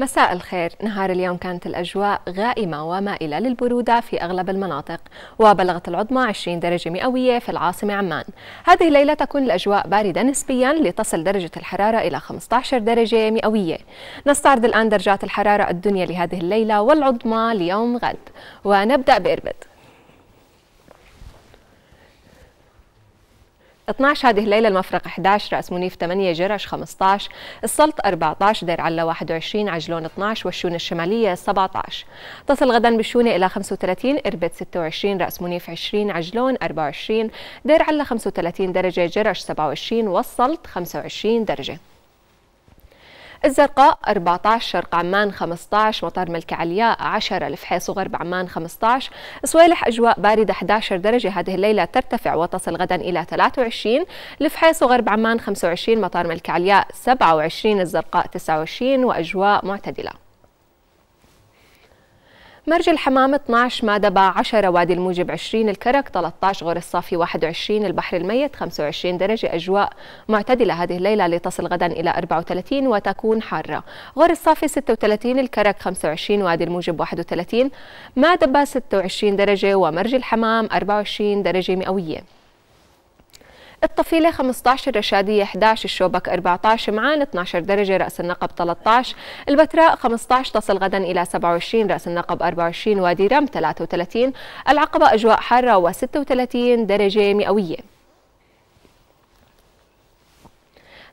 مساء الخير نهار اليوم كانت الأجواء غائمة ومائلة للبرودة في أغلب المناطق وبلغت العظمى 20 درجة مئوية في العاصمة عمان هذه الليلة تكون الأجواء باردة نسبيا لتصل درجة الحرارة إلى 15 درجة مئوية نستعرض الآن درجات الحرارة الدنيا لهذه الليلة والعظمى ليوم غد ونبدأ بإربد 12 هذه الليلة المفرق 11 رأس منيف 8 جرش 15 السلط 14 دير علا 21 عجلون 12 والشونة الشمالية 17 تصل غدا بالشونة إلى 35 إربد 26 رأس منيف 20 عجلون 24 دير علا 35 درجة جرش 27 والسلط 25 درجة الزرقاء 14 شرق عمان 15 مطار ملك علياء 10 الفحيص وغرب عمان 15 صويلح أجواء باردة 11 درجة هذه الليلة ترتفع وتصل غدا إلى 23 الفحيص وغرب عمان 25 مطار ملك علياء 27 الزرقاء 29 وأجواء معتدلة مرج الحمام 12 مادبة 10 وادي الموجب 20 الكرك 13 غور الصافي 21 البحر الميت 25 درجة أجواء معتدلة هذه الليلة لتصل غدا إلى 34 وتكون حارة غور الصافي 36 الكرك 25 وادي الموجب 31 مادبة 26 درجة ومرج الحمام 24 درجة مئوية الطفيلة 15 الرشادية 11 الشوبك 14 معان 12 درجة رأس النقب 13 البتراء 15 تصل غدا إلى 27 رأس النقب 24 وادي رم 33 العقبة أجواء حارة و36 درجة مئوية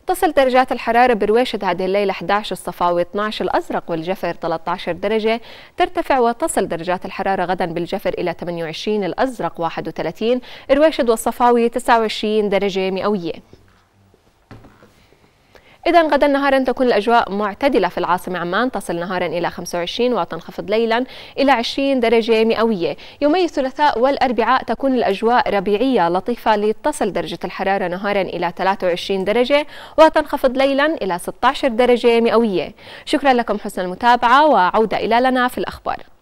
تصل درجات الحرارة برواشد هذه الليلة 11 الصفاوي 12 الأزرق والجفر 13 درجة ترتفع وتصل درجات الحرارة غدا بالجفر إلى 28 الأزرق 31 رواشد والصفاوي 29 درجة مئوية إذا غدا نهارا تكون الأجواء معتدلة في العاصمة عمان تصل نهارا إلى 25 وتنخفض ليلا إلى 20 درجة مئوية يومي الثلاثاء والأربعاء تكون الأجواء ربيعية لطيفة لتصل درجة الحرارة نهارا إلى 23 درجة وتنخفض ليلا إلى 16 درجة مئوية شكرا لكم حسن المتابعة وعودة إلى لنا في الأخبار